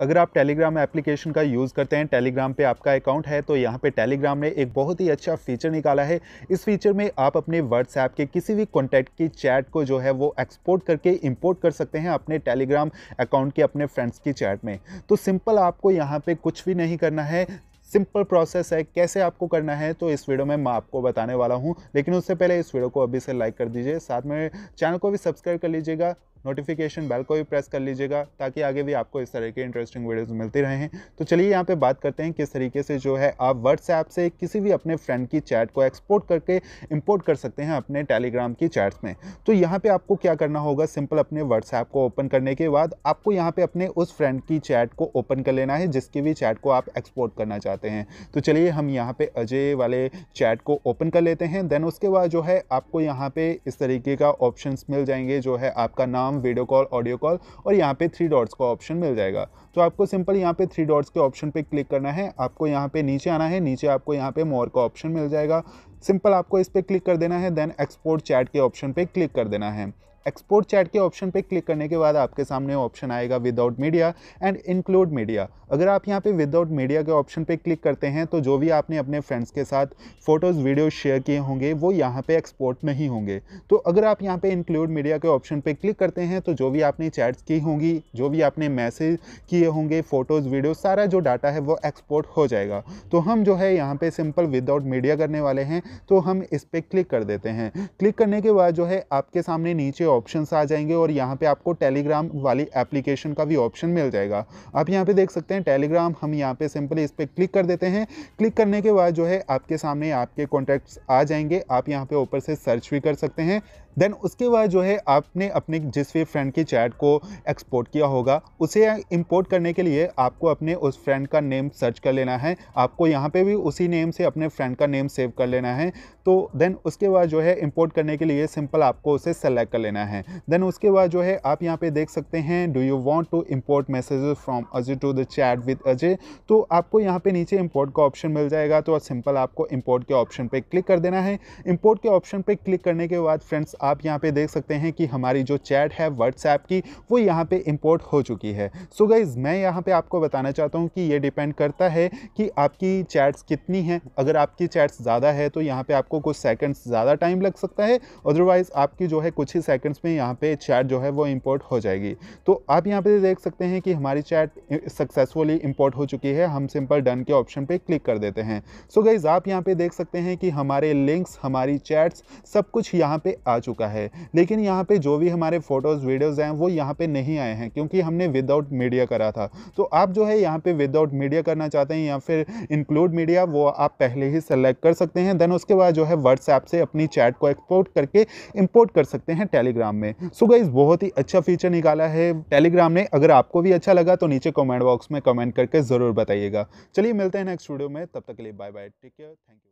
अगर आप Telegram application का यूज़ करते हैं टेलीग्राम पे आपका अकाउंट है तो यहाँ पे टेलीग्राम ने एक बहुत ही अच्छा फीचर निकाला है इस फीचर में आप अपने व्हाट्सएप के किसी भी कॉन्टैक्ट की चैट को जो है वो एक्सपोर्ट करके इम्पोर्ट कर सकते हैं अपने टेलीग्राम अकाउंट के अपने फ्रेंड्स की चैट में तो सिंपल आपको यहाँ पर कुछ भी नहीं करना है सिंपल प्रोसेस है कैसे आपको करना है तो इस वीडियो में मैं आपको बताने वाला हूँ लेकिन उससे पहले इस वीडियो को अभी से लाइक कर दीजिए साथ में चैनल को भी सब्सक्राइब कर लीजिएगा नोटिफिकेशन बेल को भी प्रेस कर लीजिएगा ताकि आगे भी आपको इस तरह के इंटरेस्टिंग वीडियोज़ मिलती रहें तो चलिए यहाँ पे बात करते हैं किस तरीके से जो है आप व्हाट्सएप से किसी भी अपने फ्रेंड की चैट को एक्सपोर्ट करके इम्पोर्ट कर सकते हैं अपने टेलीग्राम की चैट्स में तो यहाँ पर आपको क्या करना होगा सिंपल अपने व्हाट्सएप को ओपन करने के बाद आपको यहाँ पर अपने उस फ्रेंड की चैट को ओपन कर लेना है जिसकी भी चैट को आप एक्सपोर्ट करना चाहते हैं तो चलिए हम यहाँ पर अजय वाले चैट को ओपन कर लेते हैं देन उसके बाद जो है आपको यहाँ पर इस तरीके का ऑप्शन मिल जाएंगे जो है आपका नाम Telegram video call audio call और यहाँ पे थ्री डॉट्स का ऑप्शन मिल जाएगा तो आपको सिंपल यहाँ पे थ्री डॉट्स के ऑप्शन पे क्लिक करना है आपको यहाँ पे नीचे आना है नीचे आपको यहाँ पे मोर का ऑप्शन मिल जाएगा सिंपल आपको इस पर क्लिक कर देना है देन एक्सपोर्ट चैट के ऑप्शन पे क्लिक कर देना है एक्सपोर्ट चैट के ऑप्शन पे क्लिक करने के बाद आपके सामने ऑप्शन आएगा without media and include media अगर आप यहाँ पे विदाउट मीडिया के ऑप्शन पे क्लिक करते हैं तो जो भी आपने अपने फ्रेंड्स के साथ फ़ोटोज़ वीडियो शेयर किए होंगे वो यहाँ पे एक्सपोर्ट नहीं होंगे तो अगर आप यहाँ पे इंक्लूड मीडिया के ऑप्शन पर क्लिक करते हैं तो जो भी आपने चैट्स की होंगी जो भी आपने मैसेज किए होंगे फ़ोटोज़ वीडियो सारा जो डाटा है वो एक्सपोर्ट हो जाएगा तो हम जो है यहाँ पर सिंपल विदाउट मीडिया करने वाले हैं तो हम इस पर क्लिक कर देते हैं क्लिक करने के बाद जो है आपके सामने नीचे ऑप्शन आ जाएंगे और यहाँ पर आपको टेलीग्राम वाली एप्लीकेशन का भी ऑप्शन मिल जाएगा आप यहाँ पर देख सकते हैं टेलीग्राम हम यहाँ पर सिंपली इस पर क्लिक कर देते हैं क्लिक करने के बाद जो है आपके सामने आपके कॉन्टैक्ट्स आ जाएंगे आप यहाँ पे ऊपर से सर्च भी कर सकते हैं देन उसके बाद जो है आपने अपने जिस भी फ्रेंड की चैट को एक्सपोर्ट किया होगा उसे इंपोर्ट करने के लिए आपको अपने उस फ्रेंड का नेम सर्च कर लेना है आपको यहाँ पे भी उसी नेम से अपने फ्रेंड का नेम सेव कर लेना है है तो देन उसके बाद जो है इंपोर्ट करने के लिए सिंपल आपको उसे सेलेक्ट कर लेना है देन उसके बाद जो है आप यहाँ पे देख सकते हैं do you want to import messages from Ajay to the chat with Ajay तो आपको यहाँ पे नीचे इम्पोर्ट का ऑप्शन मिल जाएगा तो सिंपल आपको इम्पोर्ट के ऑप्शन पर क्लिक कर देना है इम्पोर्ट के ऑप्शन पर क्लिक करने के बाद फ्रेंड्स आप यहाँ पर देख सकते हैं कि हमारी जो चैट है व्हाट्सएप की वो यहाँ पर इम्पोर्ट हो चुकी है सो so गाइज़ मैं यहाँ पर आपको बताना चाहता हूँ कि ये डिपेंड करता है कि आपकी चैट्स कितनी हैं अगर आपकी चैट्स ज़्यादा है तो यहाँ पे आपको कुछ सेकंड्स ज़्यादा टाइम लग सकता है अदरवाइज़ आपकी जो है कुछ ही सेकंड्स में यहाँ पे चैट जो है वो इंपोर्ट हो जाएगी तो आप यहाँ पे देख सकते हैं कि हमारी चैट सक्सेसफुली इंपोर्ट हो चुकी है हम सिंपल डन के ऑप्शन पर क्लिक कर देते हैं सो गाइज़ आप यहाँ पर देख सकते हैं कि हमारे लिंक्स हमारी चैट्स सब कुछ यहाँ पर आ चुका है लेकिन यहाँ पर जो भी हमारे फ़ोटोज़ वीडियोज़ हैं वो यहाँ पर नहीं आए हैं क्योंकि हमने विदाउट मीडिया करा था तो आप जो है यहाँ पर विदाउट मीडिया करना चाहते हैं या फिर इंक्लूड मीडिया वो आप पहले ही सेलेक्ट कर सकते हैं देन उसके बाद जो है व्हाट्सएप से अपनी चैट को एक्सपोर्ट करके इम्पोर्ट कर सकते हैं टेलीग्राम में सो गई गाइज बहुत ही अच्छा फीचर निकाला है टेलीग्राम ने अगर आपको भी अच्छा लगा तो नीचे कॉमेंट बॉक्स में कमेंट करके ज़रूर बताइएगा चलिए मिलते हैं नेक्स्ट वीडियो में तब तक के लिए bye bye take care thank you